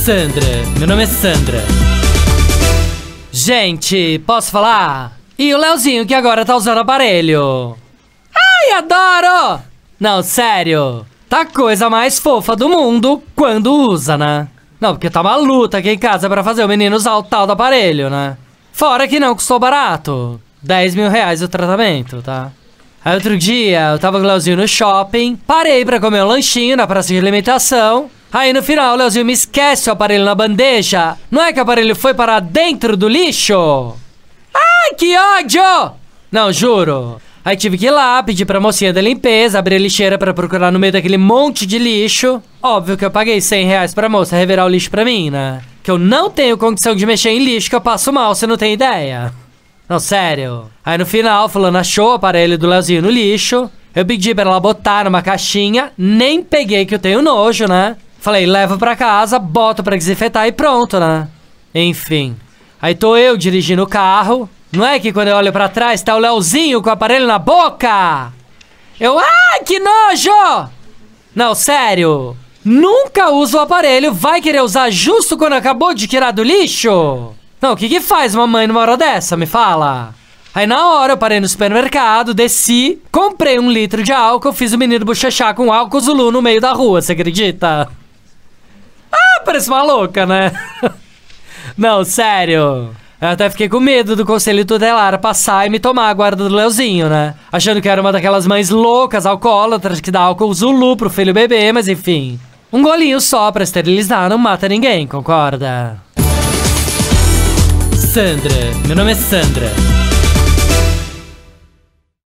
Sandra. Meu nome é Sandra. Gente, posso falar? E o Leozinho que agora tá usando aparelho. Ai, adoro! Não, sério. Tá a coisa mais fofa do mundo quando usa, né? Não, porque tá uma luta aqui em casa pra fazer o menino usar o tal do aparelho, né? Fora que não custou barato. 10 mil reais o tratamento, tá? Aí outro dia eu tava com o Leozinho no shopping, parei pra comer um lanchinho na praça de alimentação. Aí no final, o Leozinho me esquece o aparelho na bandeja. Não é que o aparelho foi para dentro do lixo? Ai, que ódio! Não, juro. Aí tive que ir lá, pedir pra mocinha da limpeza, abrir a lixeira para procurar no meio daquele monte de lixo. Óbvio que eu paguei 100 reais pra moça revirar o lixo pra mim, né? Que eu não tenho condição de mexer em lixo que eu passo mal, você não tem ideia. Não, sério. Aí no final, fulano achou o aparelho do Leozinho no lixo. Eu pedi pra ela botar numa caixinha, nem peguei que eu tenho nojo, né? Falei, leva pra casa, bota pra desinfetar e pronto, né? Enfim. Aí tô eu dirigindo o carro. Não é que quando eu olho pra trás tá o Leozinho com o aparelho na boca? Eu, ai que nojo! Não, sério. Nunca uso o aparelho, vai querer usar justo quando acabou de tirar do lixo? Não, o que que faz uma mãe numa hora dessa, me fala? Aí na hora eu parei no supermercado, desci, comprei um litro de álcool, fiz o menino bochechar com álcool Zulu no meio da rua, você acredita? parece uma louca, né? Não, sério. Eu até fiquei com medo do conselho tutelar passar e me tomar a guarda do Leozinho, né? Achando que era uma daquelas mães loucas, alcoólatras, que dá álcool zulu pro filho bebê, mas enfim. Um golinho só pra esterilizar não mata ninguém, concorda? Sandra, meu nome é Sandra.